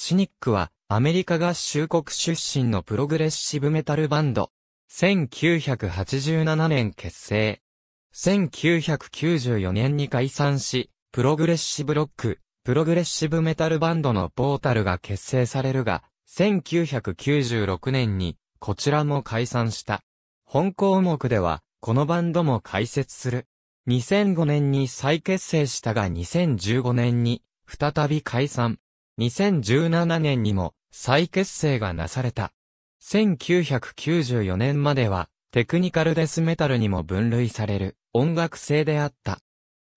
シニックは、アメリカ合衆国出身のプログレッシブメタルバンド。1987年結成。1994年に解散し、プログレッシブロック、プログレッシブメタルバンドのポータルが結成されるが、1996年に、こちらも解散した。本項目では、このバンドも解説する。2005年に再結成したが2015年に、再び解散。2017年にも再結成がなされた。1994年まではテクニカルデスメタルにも分類される音楽性であった。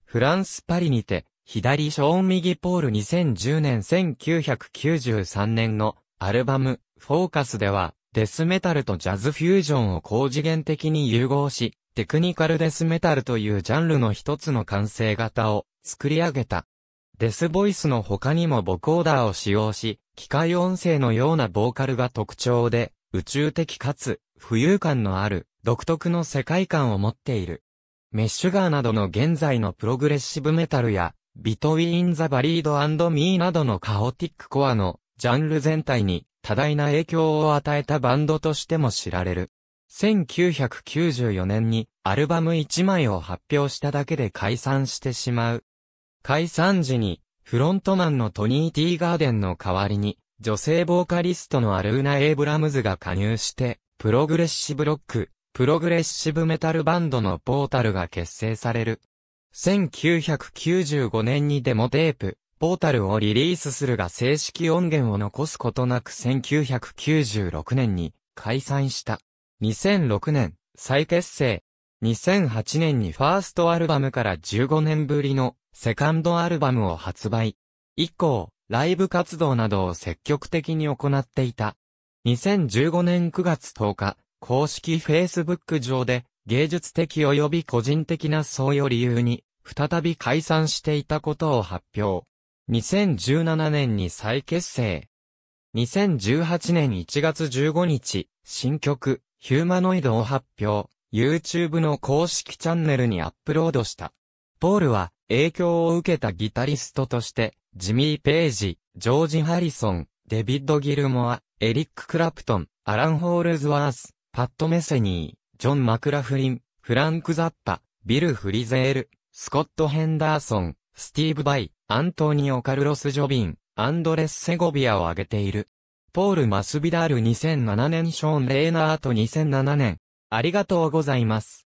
フランスパリにて左小右ポール2010年1993年のアルバムフォーカスではデスメタルとジャズフュージョンを高次元的に融合し、テクニカルデスメタルというジャンルの一つの完成型を作り上げた。デスボイスの他にもボコーダーを使用し、機械音声のようなボーカルが特徴で、宇宙的かつ、浮遊感のある、独特の世界観を持っている。メッシュガーなどの現在のプログレッシブメタルや、ビトウィン・ザ・バリード・アンド・ミーなどのカオティックコアの、ジャンル全体に、多大な影響を与えたバンドとしても知られる。1994年にアルバム1枚を発表しただけで解散してしまう解散時に、フロントマンのトニー・ティーガーデンの代わりに、女性ボーカリストのアルーナ・エイブラムズが加入して、プログレッシブロック、プログレッシブメタルバンドのポータルが結成される。1995年にデモテープ、ポータルをリリースするが正式音源を残すことなく1996年に解散した。2006年、再結成。2008年にファーストアルバムから15年ぶりのセカンドアルバムを発売。以降、ライブ活動などを積極的に行っていた。2015年9月10日、公式 Facebook 上で、芸術的及び個人的な相違を理由に、再び解散していたことを発表。2017年に再結成。2018年1月15日、新曲、ヒューマノイドを発表、YouTube の公式チャンネルにアップロードした。ポールは、影響を受けたギタリストとして、ジミー・ペイジ、ジョージ・ハリソン、デビッド・ギルモア、エリック・クラプトン、アラン・ホールズワース、パット・メセニー、ジョン・マクラフリン、フランク・ザッパ、ビル・フリゼール、スコット・ヘンダーソン、スティーブ・バイ、アントニオ・カルロス・ジョビン、アンドレス・セゴビアを挙げている。ポール・マスビダール2007年ショーン・レーナート2007年。ありがとうございます。